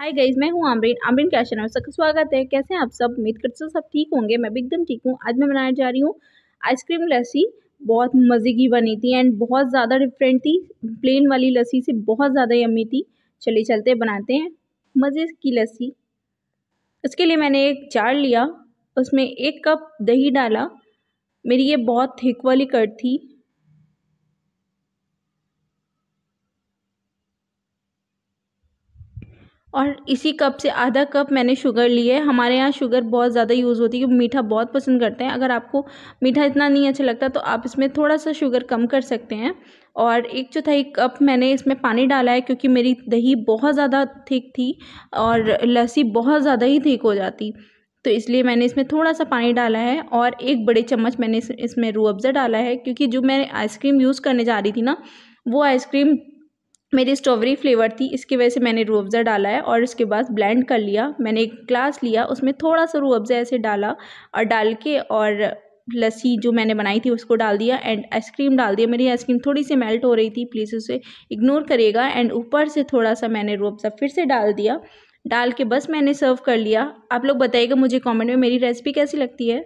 हाय guys मैं हूँ आमरीन आमरीन क्या चैनल सबका स्वागत है कैसे हैं आप सब उम्मीद करते सब ठीक होंगे मैं भी एकदम ठीक हूँ आज मैं बनाने जा रही हूँ आइसक्रीम लस्सी बहुत मज़े की बनी थी एंड बहुत ज़्यादा डिफरेंट थी प्लेन वाली लस्सी से बहुत ज़्यादा यमी थी चले चलते बनाते हैं मज़े की लस्सी उसके लिए मैंने एक चार लिया उसमें एक कप दही डाला मेरी ये बहुत थिक वाली कट थी और इसी कप से आधा कप मैंने शुगर ली है हमारे यहाँ शुगर बहुत ज़्यादा यूज़ होती है क्योंकि मीठा बहुत पसंद करते हैं अगर आपको मीठा इतना नहीं अच्छा लगता तो आप इसमें थोड़ा सा शुगर कम कर सकते हैं और एक चौथाई कप मैंने इसमें पानी डाला है क्योंकि मेरी दही बहुत ज़्यादा थिक थी और लस्सी बहुत ज़्यादा ही थिक हो जाती तो इसलिए मैंने इसमें थोड़ा सा पानी डाला है और एक बड़े चम्मच मैंने इसमें रूह अफ़ज़ा डाला है क्योंकि जो मैं आइसक्रीम यूज़ करने जा रही थी ना वो आइसक्रीम मेरी स्ट्रॉबेरी फ्लेवर थी इसकी वजह से मैंने रू अफ़ज़ा डाला है और इसके बाद ब्लेंड कर लिया मैंने एक ग्लास लिया उसमें थोड़ा सा रू अफ़ज़ा ऐसे डाला और डाल के और लस्सी जो मैंने बनाई थी उसको डाल दिया एंड आइसक्रीम डाल दिया मेरी आइसक्रीम थोड़ी सी मेल्ट हो रही थी प्लीज़ उसे इग्नोर करिएगा एंड ऊपर से थोड़ा सा मैंने रू अफ़ज़ा फिर से डाल दिया डाल के बस मैंने सर्व कर लिया आप लोग बताइएगा मुझे कॉमेंट में मेरी रेसिपी कैसी लगती है